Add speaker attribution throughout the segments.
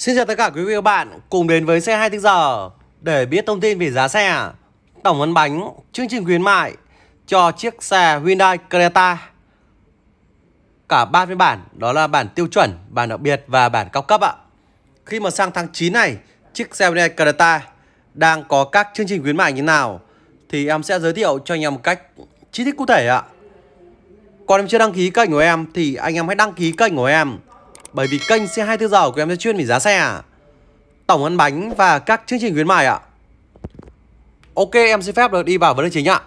Speaker 1: Xin chào tất cả quý vị và các bạn cùng đến với xe 2 tiếng giờ để biết thông tin về giá xe, tổng ấn bánh, chương trình khuyến mại cho chiếc xe Hyundai Creta. Cả ba phiên bản, đó là bản tiêu chuẩn, bản đặc biệt và bản cao cấp ạ. Khi mà sang tháng 9 này, chiếc xe Hyundai Creta đang có các chương trình khuyến mại như nào thì em sẽ giới thiệu cho anh em một cách chi tiết cụ thể ạ. Còn em chưa đăng ký kênh của em thì anh em hãy đăng ký kênh của em bởi vì kênh xe 24 giờ của em sẽ chuyên về giá xe à? Tổng ăn bánh và các chương trình khuyến mại ạ Ok em xin phép được đi vào vấn đề chính ạ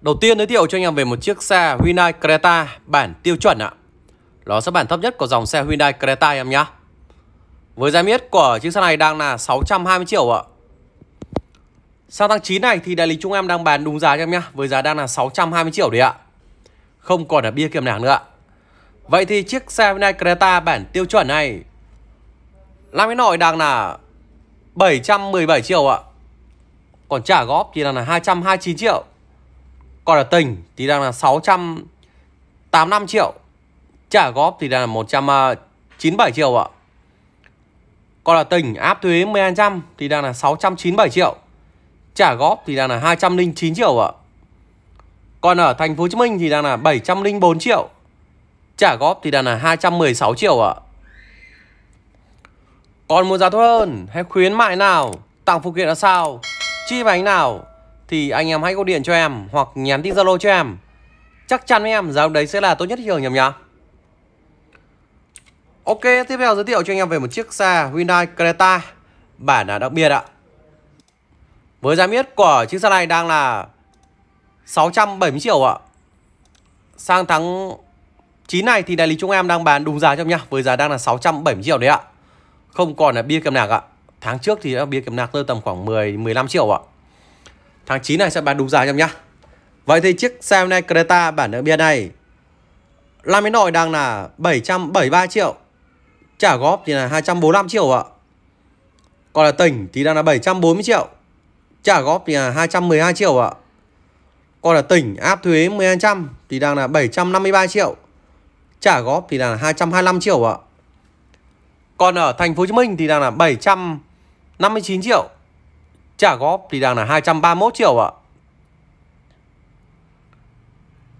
Speaker 1: Đầu tiên giới thiệu cho anh em về một chiếc xe Hyundai Creta bản tiêu chuẩn ạ đó sẽ bản thấp nhất của dòng xe Hyundai Creta em nhé Với giá miết của chiếc xe này đang là 620 triệu ạ Sang tháng 9 này thì đại lý chúng em đang bán đúng giá cho em nhé Với giá đang là 620 triệu đấy ạ Không còn là bia kiềm nàng nữa ạ Vậy thì chiếc xe Hyundai Creta bản tiêu chuẩn này Làm cái nội đang là 717 triệu ạ Còn trả góp thì đang là 229 triệu Còn ở tỉnh thì đang là 685 triệu Trả góp thì đang là 197 triệu ạ Còn ở tỉnh áp thuế 10% thì đang là 697 triệu Trả góp thì đang là 209 triệu ạ Còn ở thành phố Hồ Chí Minh thì đang là 704 triệu Trả góp thì đàn là 216 triệu ạ Còn muốn giá tốt hơn Hay khuyến mại nào Tặng phụ kiện là sao Chi bánh nào Thì anh em hãy gọi điện cho em Hoặc nhắn tin Zalo cho em Chắc chắn với em giá đấy sẽ là tốt nhất thị trường nhầm nhá Ok tiếp theo giới thiệu cho anh em về một chiếc xe Hyundai Creta Bản là đặc biệt ạ Với giá miết của chiếc xe này đang là 670 triệu ạ Sang tháng 9 này thì đại lý chúng em đang bán đúng giá cho em nhá Với giá đang là 670 triệu đấy ạ Không còn là bia kèm nạc ạ Tháng trước thì bia kèm nạc rơi tầm khoảng 10 15 triệu ạ Tháng 9 này sẽ bán đúng giá cho em nhá Vậy thì chiếc xe hôm nay Creta bản đỡ bia này Lam Yến Nội đang là 773 triệu Trả góp thì là 245 triệu ạ Còn là tỉnh thì đang là 740 triệu Trả góp thì là 212 triệu ạ Còn là tỉnh áp thuế 10% thì đang là 753 triệu trả góp thì là 225 triệu ạ. Còn ở thành phố Hồ Chí Minh thì đang là 759 triệu. Trả góp thì đang là 231 triệu ạ.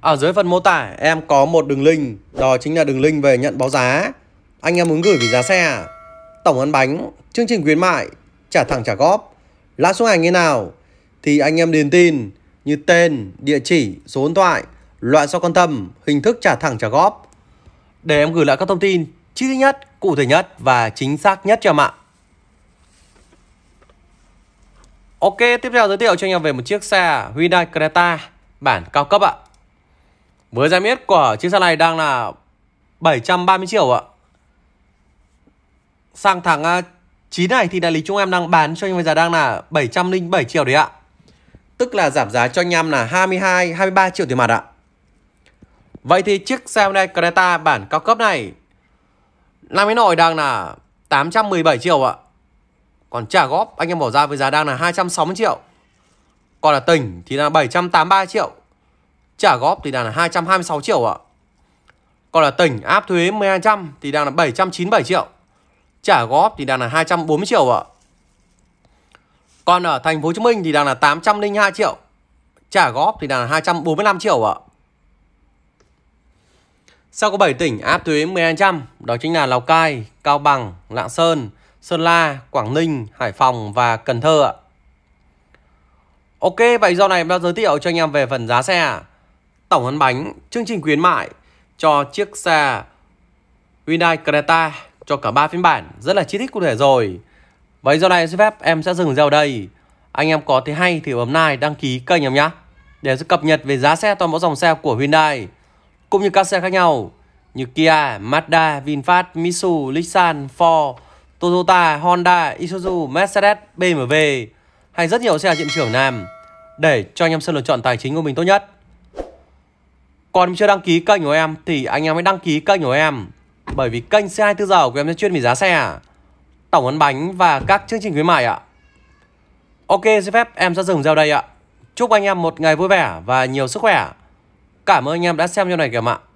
Speaker 1: Ở dưới phần mô tả em có một đường link, đó chính là đường link về nhận báo giá. Anh em muốn gửi về giá xe, tổng ăn bánh, chương trình khuyến mại, trả thẳng trả góp, lãi suất hành như nào thì anh em điền tin như tên, địa chỉ, số điện thoại, loại do quan tâm, hình thức trả thẳng trả góp để em gửi lại các thông tin chi tiết nhất, cụ thể nhất và chính xác nhất cho em ạ. Ok, tiếp theo giới thiệu cho anh em về một chiếc xe Hyundai Creta bản cao cấp ạ. Với giá miết của chiếc xe này đang là 730 triệu ạ. Sang tháng 9 à, này thì đại lý chúng em đang bán cho anh em với giá đang là 707 triệu đấy ạ. Tức là giảm giá cho anh em là 22 23 triệu tiền mặt ạ. Vậy thì chiếc xe Hyundai Creta bản cao cấp này năm mới nổi đang là 817 triệu ạ Còn trả góp anh em bỏ ra với giá đang là 260 triệu Còn là tỉnh thì là 783 triệu Trả góp thì đang là 226 triệu ạ Còn là tỉnh áp thuế 1200 thì đang là 797 triệu Trả góp thì đang là 240 triệu ạ Còn ở thành phố Hồ Chí Minh thì đang là 802 triệu Trả góp thì đang là 245 triệu ạ sau có 7 tỉnh áp thuế 10%, đó chính là Lào Cai, Cao Bằng, Lạng Sơn, Sơn La, Quảng Ninh, Hải Phòng và Cần Thơ ạ. Ok, vậy do này em đã giới thiệu cho anh em về phần giá xe, tổng ăn bánh, chương trình khuyến mại cho chiếc xe Hyundai Creta cho cả 3 phiên bản rất là chi tiết cụ thể rồi. Vậy do này xin phép em sẽ dừng video đây. Anh em có thấy hay thì bấm like, đăng ký kênh em nhé để cập nhật về giá xe toàn bộ dòng xe của Hyundai cũng như các xe khác nhau như Kia, Mazda, VinFast, Mitsubishi, Nissan, Ford, Toyota, Honda, Isuzu, Mercedes, BMW hay rất nhiều xe ở hiện trường Nam để cho anh em sự lựa chọn tài chính của mình tốt nhất. Còn chưa đăng ký kênh của em thì anh em hãy đăng ký kênh của em bởi vì kênh xe 24 giờ của em sẽ chuyên về giá xe, tổng ăn bánh và các chương trình khuyến mại ạ. Ok, xin phép em sẽ dừng video đây ạ. Chúc anh em một ngày vui vẻ và nhiều sức khỏe. Cảm ơn anh em đã xem video này kìa ạ.